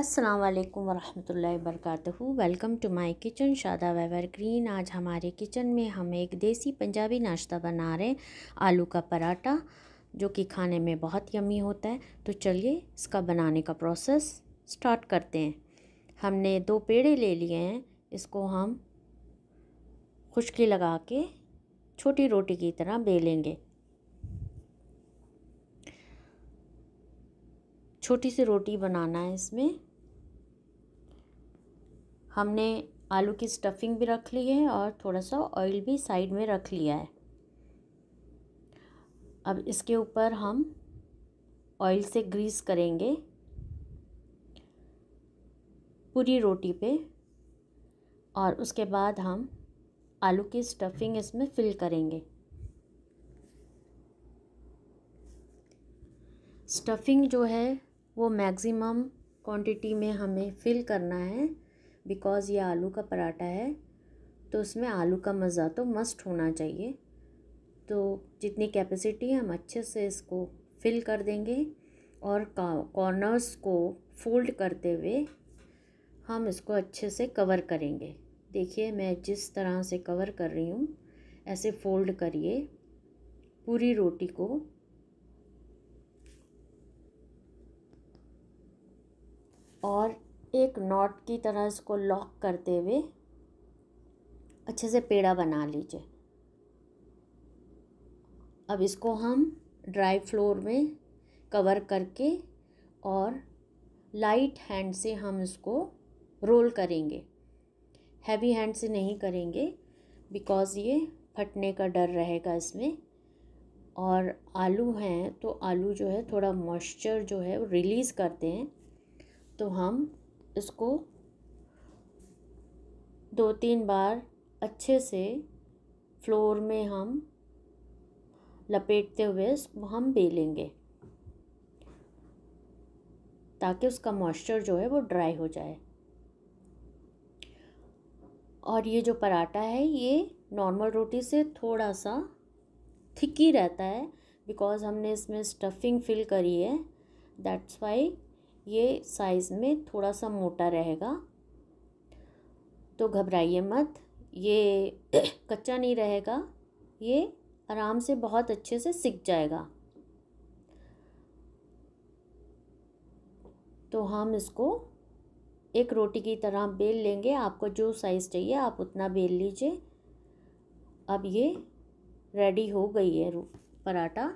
अस्सलाम वालेकुम वरहमतुल्लाहि वेलकम टू माय किचन शादा वेवर ग्रीन आज हमारे किचन में हम एक देसी पंजाबी नाश्ता बना रहे हैं आलू का पराठा जो कि खाने में बहुत यमी होता है तो चलिए इसका बनाने का प्रोसेस स्टार्ट करते हैं हमने दो पेड़े ले लिए हैं इसको हम खुश्की लगा के छोटी रोटी की तरह बेलेंगे छोटी सी रोटी बनाना है इसमें हमने आलू की स्टफिंग भी रख ली है और थोड़ा सा ऑयल भी साइड में रख लिया है अब इसके ऊपर हम ऑयल से ग्रीस करेंगे पूरी रोटी पे और उसके बाद हम आलू की स्टफिंग इसमें फिल करेंगे स्टफिंग जो है वो मैक्सिमम क्वांटिटी में हमें फिल करना है बिकॉज़ ये आलू का पराठा है तो उसमें आलू का मज़ा तो मस्ट होना चाहिए तो जितनी कैपेसिटी है हम अच्छे से इसको फिल कर देंगे और कॉर्नर्स को फोल्ड करते हुए हम इसको अच्छे से कवर करेंगे देखिए मैं जिस तरह से कवर कर रही हूँ ऐसे फोल्ड करिए पूरी रोटी को और एक नॉट की तरह इसको लॉक करते हुए अच्छे से पेड़ा बना लीजिए अब इसको हम ड्राई फ्लोर में कवर करके और लाइट हैंड से हम इसको रोल करेंगे हैवी हैंड से नहीं करेंगे बिकॉज़ ये फटने का डर रहेगा इसमें और आलू हैं तो आलू जो है थोड़ा मॉइस्चर जो है वो रिलीज़ करते हैं तो हम इसको दो तीन बार अच्छे से फ्लोर में हम लपेटते हुए इसको हम बेलेंगे ताकि उसका मॉइस्चर जो है वो ड्राई हो जाए और ये जो पराठा है ये नॉर्मल रोटी से थोड़ा सा थिकी रहता है बिकॉज़ हमने इसमें स्टफिंग फिल करी है दैट्स वाई ये साइज़ में थोड़ा सा मोटा रहेगा तो घबराइए मत ये कच्चा नहीं रहेगा ये आराम से बहुत अच्छे से सीख जाएगा तो हम इसको एक रोटी की तरह बेल लेंगे आपको जो साइज़ चाहिए आप उतना बेल लीजिए अब ये रेडी हो गई है पराठा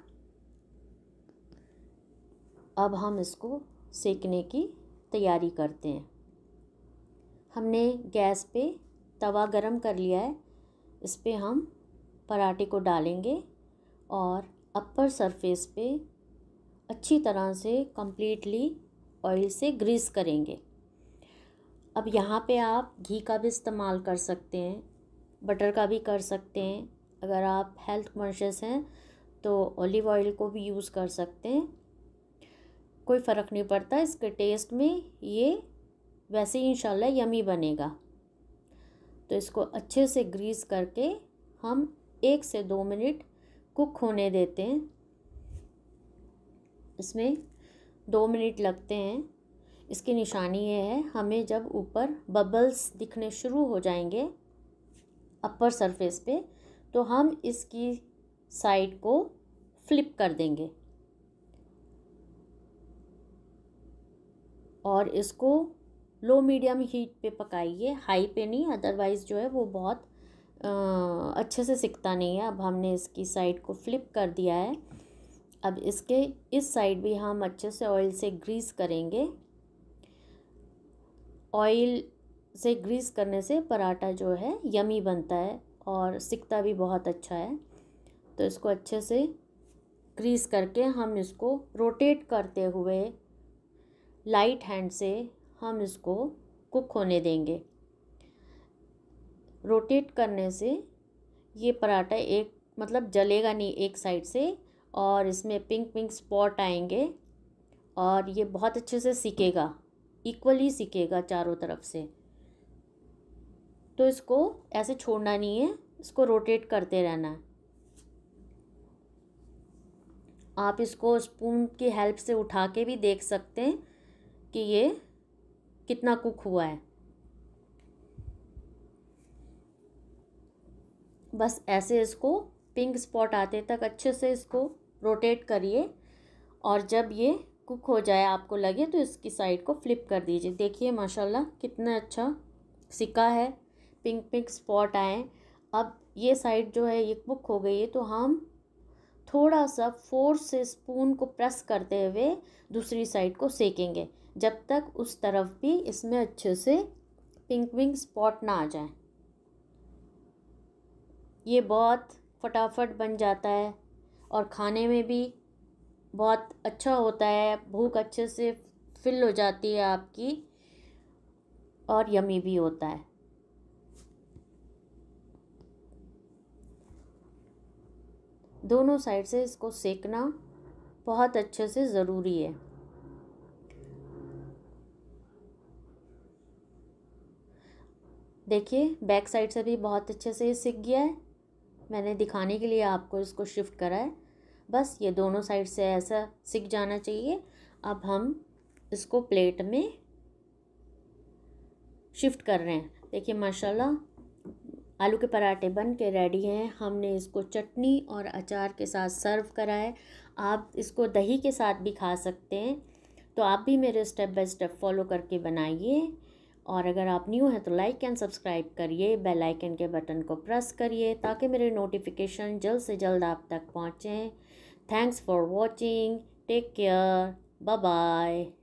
अब हम इसको सेकने की तैयारी करते हैं हमने गैस पे तवा गरम कर लिया है इस पर हम पराठे को डालेंगे और अपर सरफेस पे अच्छी तरह से कम्प्लीटली ऑयल से ग्रीस करेंगे अब यहाँ पे आप घी का भी इस्तेमाल कर सकते हैं बटर का भी कर सकते हैं अगर आप हेल्थ कॉन्शियस हैं तो ऑलिव ऑयल को भी यूज़ कर सकते हैं कोई फ़र्क नहीं पड़ता इसके टेस्ट में ये वैसे ही इनशाला यमी बनेगा तो इसको अच्छे से ग्रीस करके हम एक से दो मिनट कुक होने देते हैं इसमें दो मिनट लगते हैं इसकी निशानी ये है हमें जब ऊपर बबल्स दिखने शुरू हो जाएंगे अपर सरफेस पे तो हम इसकी साइड को फ्लिप कर देंगे और इसको लो मीडियम हीट पे पकाइए हाई पे नहीं अदरवाइज़ जो है वो बहुत आ, अच्छे से सिकता नहीं है अब हमने इसकी साइड को फ्लिप कर दिया है अब इसके इस साइड भी हम अच्छे से ऑयल से ग्रीस करेंगे ऑयल से ग्रीस करने से पराठा जो है यमी बनता है और सिकता भी बहुत अच्छा है तो इसको अच्छे से ग्रीस करके हम इसको रोटेट करते हुए लाइट हैंड से हम इसको कुक होने देंगे रोटेट करने से ये पराठा एक मतलब जलेगा नहीं एक साइड से और इसमें पिंक पिंक स्पॉट आएंगे और ये बहुत अच्छे से सीखेगा इक्वली सीखेगा चारों तरफ से तो इसको ऐसे छोड़ना नहीं है इसको रोटेट करते रहना है आप इसको स्पून की हेल्प से उठा के भी देख सकते हैं कि ये कितना कुक हुआ है बस ऐसे इसको पिंक स्पॉट आते तक अच्छे से इसको रोटेट करिए और जब ये कुक हो जाए आपको लगे तो इसकी साइड को फ्लिप कर दीजिए देखिए माशाल्लाह कितना अच्छा सिक्का है पिंक पिंक स्पॉट आए अब ये साइड जो है ये कुक हो गई है तो हम थोड़ा सा फोर्स से स्पून को प्रेस करते हुए दूसरी साइड को सेकेंगे जब तक उस तरफ भी इसमें अच्छे से पिंक विंग स्पॉट ना आ जाए ये बहुत फटाफट बन जाता है और खाने में भी बहुत अच्छा होता है भूख अच्छे से फिल हो जाती है आपकी और यमी भी होता है दोनों साइड से इसको सेकना बहुत अच्छे से ज़रूरी है देखिए बैक साइड से भी बहुत अच्छे से ये सीख गया है मैंने दिखाने के लिए आपको इसको शिफ्ट करा है बस ये दोनों साइड से ऐसा सीख जाना चाहिए अब हम इसको प्लेट में शिफ्ट कर रहे हैं देखिए माशाल्लाह आलू के पराठे बन के रेडी हैं हमने इसको चटनी और अचार के साथ सर्व करा है आप इसको दही के साथ भी खा सकते हैं तो आप भी मेरे स्टेप बाय स्टेप फॉलो करके बनाइए और अगर आप न्यू हैं तो लाइक एंड सब्सक्राइब करिए बेल आइकन के बटन को प्रेस करिए ताकि मेरे नोटिफिकेशन जल्द से जल्द आप तक पहुँचें thanks for watching take care bye bye